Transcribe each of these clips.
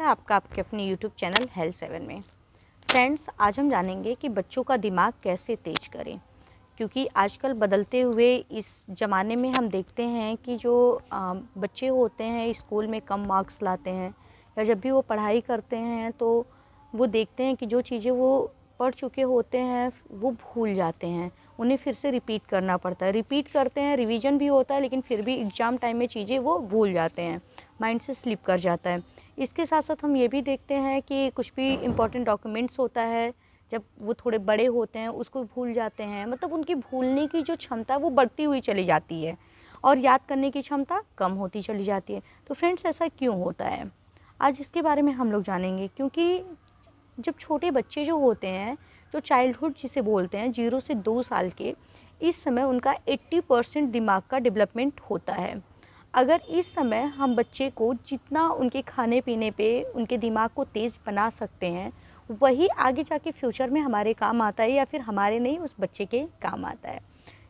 है आपका आपके अपने यूट्यूब चैनल हेल्थ सेवन में फ्रेंड्स आज हम जानेंगे कि बच्चों का दिमाग कैसे तेज करें क्योंकि आजकल बदलते हुए इस ज़माने में हम देखते हैं कि जो बच्चे होते हैं स्कूल में कम मार्क्स लाते हैं या जब भी वो पढ़ाई करते हैं तो वो देखते हैं कि जो चीज़ें वो पढ़ चुके होते हैं वो भूल जाते हैं उन्हें फिर से रिपीट करना पड़ता है रिपीट करते हैं रिवीजन भी होता है लेकिन फिर भी एग्ज़ाम टाइम में चीज़ें वो भूल जाते हैं माइंड से स्लिप कर जाता है इसके साथ साथ हम ये भी देखते हैं कि कुछ भी इम्पोर्टेंट डॉक्यूमेंट्स होता है जब वो थोड़े बड़े होते हैं उसको भूल जाते हैं मतलब उनकी भूलने की जो क्षमता वो बढ़ती हुई चली जाती है और याद करने की क्षमता कम होती चली जाती है तो फ्रेंड्स ऐसा क्यों होता है आज इसके बारे में हम लोग जानेंगे क्योंकि जब छोटे बच्चे जो होते हैं जो चाइल्डहुड जिसे बोलते हैं जीरो से दो साल के इस समय उनका 80 परसेंट दिमाग का डेवलपमेंट होता है अगर इस समय हम बच्चे को जितना उनके खाने पीने पे उनके दिमाग को तेज़ बना सकते हैं वही आगे जाके फ्यूचर में हमारे काम आता है या फिर हमारे नहीं उस बच्चे के काम आता है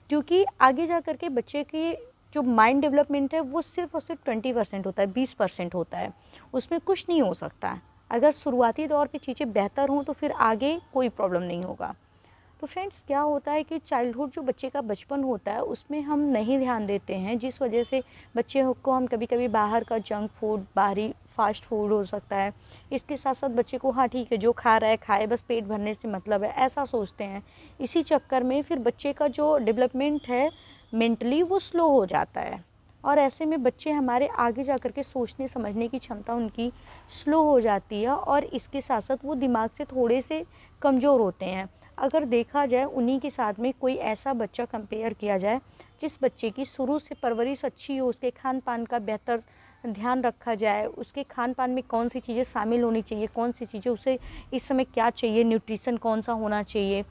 क्योंकि आगे जा कर के बच्चे की जो माइंड डेवलपमेंट है वो सिर्फ और सिर्फ ट्वेंटी परसेंट होता है बीस परसेंट होता है उसमें कुछ नहीं हो सकता अगर शुरुआती दौर पे चीज़ें बेहतर हों तो फिर आगे कोई प्रॉब्लम नहीं होगा तो फ्रेंड्स क्या होता है कि चाइल्डहुड जो बच्चे का बचपन होता है उसमें हम नहीं ध्यान देते हैं जिस वजह से बच्चे को हम कभी कभी बाहर का जंक फूड बाहरी फास्ट फूड हो सकता है इसके साथ साथ बच्चे को हाँ ठीक है जो खा रहा है खाए बस पेट भरने से मतलब है ऐसा सोचते हैं इसी चक्कर में फिर बच्चे का जो डेवलपमेंट है मेंटली वो स्लो हो जाता है और ऐसे में बच्चे हमारे आगे जा कर के सोचने समझने की क्षमता उनकी स्लो हो जाती है और इसके साथ साथ वो दिमाग से थोड़े से कमज़ोर होते हैं अगर देखा जाए उन्हीं के साथ में कोई ऐसा बच्चा कंपेयर किया जाए जिस बच्चे की शुरू से परवरिश अच्छी हो उसके खान पान का बेहतर ध्यान रखा जाए उसके खान पान में कौन सी चीज़ें शामिल होनी चाहिए कौन सी चीज़ें उसे इस समय क्या चाहिए न्यूट्रिशन कौन सा होना चाहिए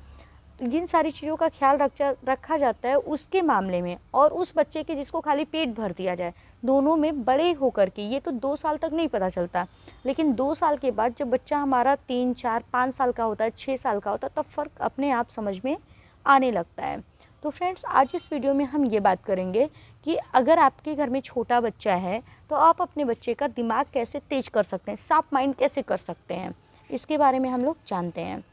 जिन सारी चीज़ों का ख्याल रख रखा जाता है उसके मामले में और उस बच्चे के जिसको खाली पेट भर दिया जाए दोनों में बड़े होकर के ये तो दो साल तक नहीं पता चलता लेकिन दो साल के बाद जब बच्चा हमारा तीन चार पाँच साल का होता है छः साल का होता है तब फ़र्क अपने आप समझ में आने लगता है तो फ्रेंड्स आज इस वीडियो में हम ये बात करेंगे कि अगर आपके घर में छोटा बच्चा है तो आप अपने बच्चे का दिमाग कैसे तेज कर सकते हैं साफ माइंड कैसे कर सकते हैं इसके बारे में हम लोग जानते हैं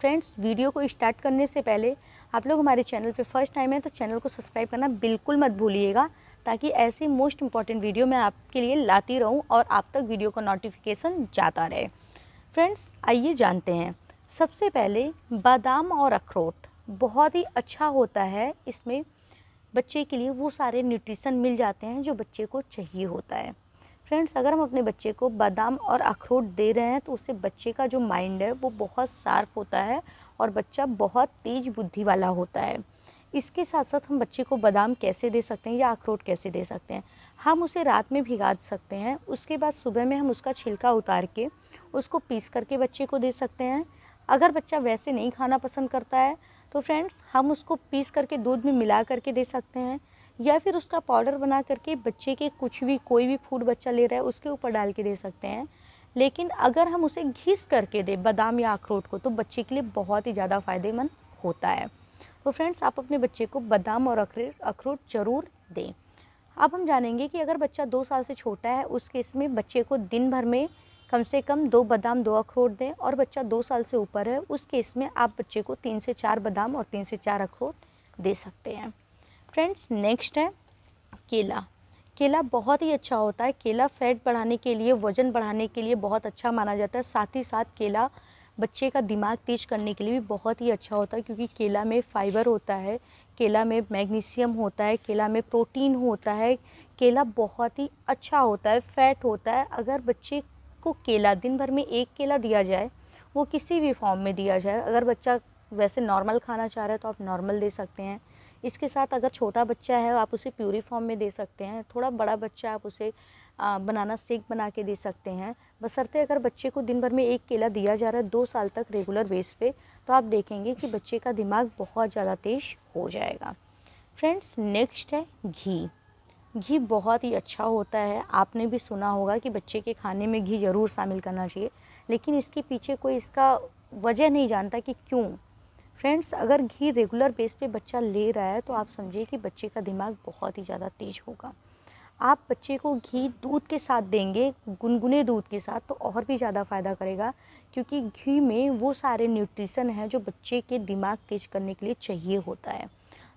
फ्रेंड्स वीडियो को स्टार्ट करने से पहले आप लोग हमारे चैनल पे फर्स्ट टाइम है तो चैनल को सब्सक्राइब करना बिल्कुल मत भूलिएगा ताकि ऐसे मोस्ट इंपॉर्टेंट वीडियो मैं आपके लिए लाती रहूं और आप तक वीडियो का नोटिफिकेशन जाता रहे फ्रेंड्स आइए जानते हैं सबसे पहले बादाम और अखरोट बहुत ही अच्छा होता है इसमें बच्चे के लिए वो सारे न्यूट्रिशन मिल जाते हैं जो बच्चे को चाहिए होता है फ्रेंड्स अगर हम अपने बच्चे को बादाम और अखरोट दे रहे हैं तो उससे बच्चे का जो माइंड है वो बहुत शार्प होता है और बच्चा बहुत तेज बुद्धि वाला होता है इसके साथ साथ हम बच्चे को बादाम कैसे दे सकते हैं या अखरोट कैसे दे सकते हैं हम उसे रात में भिगा सकते हैं उसके बाद सुबह में हम उसका छिलका उतार के उसको पीस करके बच्चे को दे सकते हैं अगर बच्चा वैसे नहीं खाना पसंद करता है तो फ्रेंड्स हम उसको पीस करके दूध में मिला करके दे सकते हैं या फिर उसका पाउडर बना करके बच्चे के कुछ भी कोई भी फूड बच्चा ले रहा है उसके ऊपर डाल के दे सकते हैं लेकिन अगर हम उसे घिस करके दें बादाम या अखरोट को तो बच्चे के लिए बहुत ही ज़्यादा फ़ायदेमंद होता है तो फ्रेंड्स आप अपने बच्चे को बादाम और अखरोट अखरोट ज़रूर दें अब हम जानेंगे कि अगर बच्चा दो साल से छोटा है उस केस में बच्चे को दिन भर में कम से कम दो बादाम दो अखरोट दें और बच्चा दो साल से ऊपर है उस केस में आप बच्चे को तीन से चार बादाम और तीन से चार अखरोट दे सकते हैं फ्रेंड्स नेक्स्ट है केला केला बहुत ही अच्छा होता है केला फैट बढ़ाने के लिए वज़न बढ़ाने के लिए बहुत अच्छा माना जाता है साथ ही साथ केला बच्चे का दिमाग तेज करने के लिए भी बहुत ही अच्छा होता है क्योंकि केला में फाइबर होता है केला में मैग्नीशियम होता है केला में प्रोटीन होता है केला बहुत ही अच्छा होता है फैट होता है अगर बच्चे को केला दिन भर में एक केला दिया जाए वो किसी भी फॉर्म में दिया जाए अगर बच्चा वैसे नॉर्मल खाना चाह रहा है तो आप नॉर्मल दे सकते हैं इसके साथ अगर छोटा बच्चा है आप उसे प्यूरी फॉर्म में दे सकते हैं थोड़ा बड़ा बच्चा आप उसे बनाना सेक बना के दे सकते हैं बसरते अगर बच्चे को दिन भर में एक केला दिया जा रहा है दो साल तक रेगुलर बेस पे तो आप देखेंगे कि बच्चे का दिमाग बहुत ज़्यादा तेज हो जाएगा फ्रेंड्स नेक्स्ट है घी घी बहुत ही अच्छा होता है आपने भी सुना होगा कि बच्चे के खाने में घी ज़रूर शामिल करना चाहिए लेकिन इसके पीछे कोई इसका वजह नहीं जानता कि क्यों फ्रेंड्स अगर घी रेगुलर बेस पे बच्चा ले रहा है तो आप समझिए कि बच्चे का दिमाग बहुत ही ज़्यादा तेज होगा आप बच्चे को घी दूध के साथ देंगे गुनगुने दूध के साथ तो और भी ज़्यादा फ़ायदा करेगा क्योंकि घी में वो सारे न्यूट्रिशन हैं जो बच्चे के दिमाग तेज करने के लिए चाहिए होता है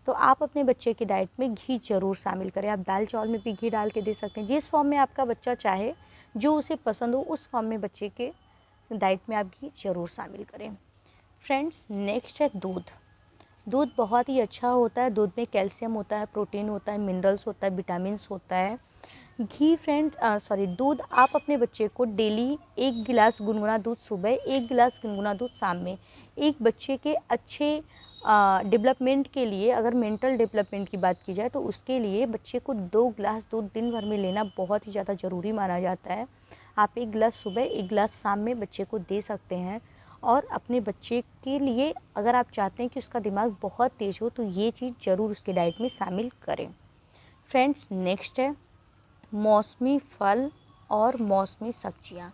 तो आप अपने बच्चे की डाइट में घी ज़रूर शामिल करें आप दाल चावल में भी घी डाल के दे सकते हैं जिस फॉर्म में आपका बच्चा चाहे जो उसे पसंद हो उस फॉर्म में बच्चे के डाइट में आप घी ज़रूर शामिल करें फ्रेंड्स नेक्स्ट है दूध दूध बहुत ही अच्छा होता है दूध में कैल्शियम होता है प्रोटीन होता है मिनरल्स होता है विटामिन होता है घी फ्रेंड सॉरी दूध आप अपने बच्चे को डेली एक गिलास गुनगुना दूध सुबह एक गिलास गुनगुना दूध शाम में एक बच्चे के अच्छे डेवलपमेंट के लिए अगर मेंटल डेवलपमेंट की बात की जाए तो उसके लिए बच्चे को दो गिलास दूध दिन भर में लेना बहुत ही ज़्यादा ज़रूरी माना जाता है आप एक गिलास सुबह एक गिलास शाम में बच्चे को दे सकते हैं और अपने बच्चे के लिए अगर आप चाहते हैं कि उसका दिमाग बहुत तेज़ हो तो ये चीज़ ज़रूर उसके डाइट में शामिल करें फ्रेंड्स नेक्स्ट है मौसमी फल और मौसमी सब्जियाँ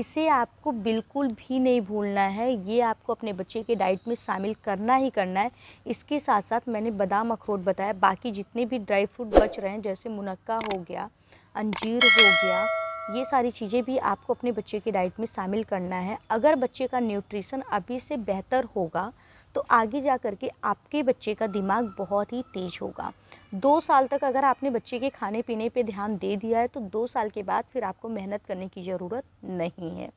इसे आपको बिल्कुल भी नहीं भूलना है ये आपको अपने बच्चे के डाइट में शामिल करना ही करना है इसके साथ साथ मैंने बादाम अखरोट बताया बाकी जितने भी ड्राई फ्रूट बच रहे हैं जैसे मुनक्का हो गया अंजीर हो गया ये सारी चीज़ें भी आपको अपने बच्चे की डाइट में शामिल करना है अगर बच्चे का न्यूट्रिशन अभी से बेहतर होगा तो आगे जा कर के आपके बच्चे का दिमाग बहुत ही तेज़ होगा दो साल तक अगर आपने बच्चे के खाने पीने पे ध्यान दे दिया है तो दो साल के बाद फिर आपको मेहनत करने की ज़रूरत नहीं है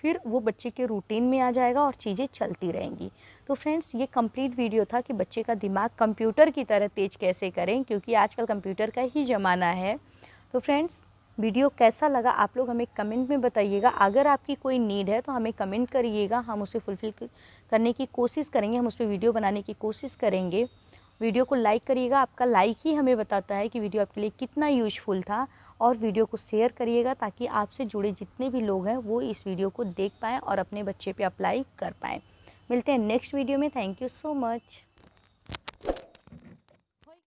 फिर वो बच्चे के रूटीन में आ जाएगा और चीज़ें चलती रहेंगी तो फ्रेंड्स ये कंप्लीट वीडियो था कि बच्चे का दिमाग कंप्यूटर की तरह तेज़ कैसे करें क्योंकि आजकल कंप्यूटर का ही ज़माना है तो फ्रेंड्स वीडियो कैसा लगा आप लोग हमें कमेंट में बताइएगा अगर आपकी कोई नीड है तो हमें कमेंट करिएगा हम उसे फुलफ़िल करने की कोशिश करेंगे हम उस पर वीडियो बनाने की कोशिश करेंगे वीडियो को लाइक करिएगा आपका लाइक ही हमें बताता है कि वीडियो आपके लिए कितना यूजफुल था और वीडियो को शेयर करिएगा ताकि आपसे जुड़े जितने भी लोग हैं वो इस वीडियो को देख पाएँ और अपने बच्चे पर अप्लाई कर पाएँ मिलते हैं नेक्स्ट वीडियो में थैंक यू सो मच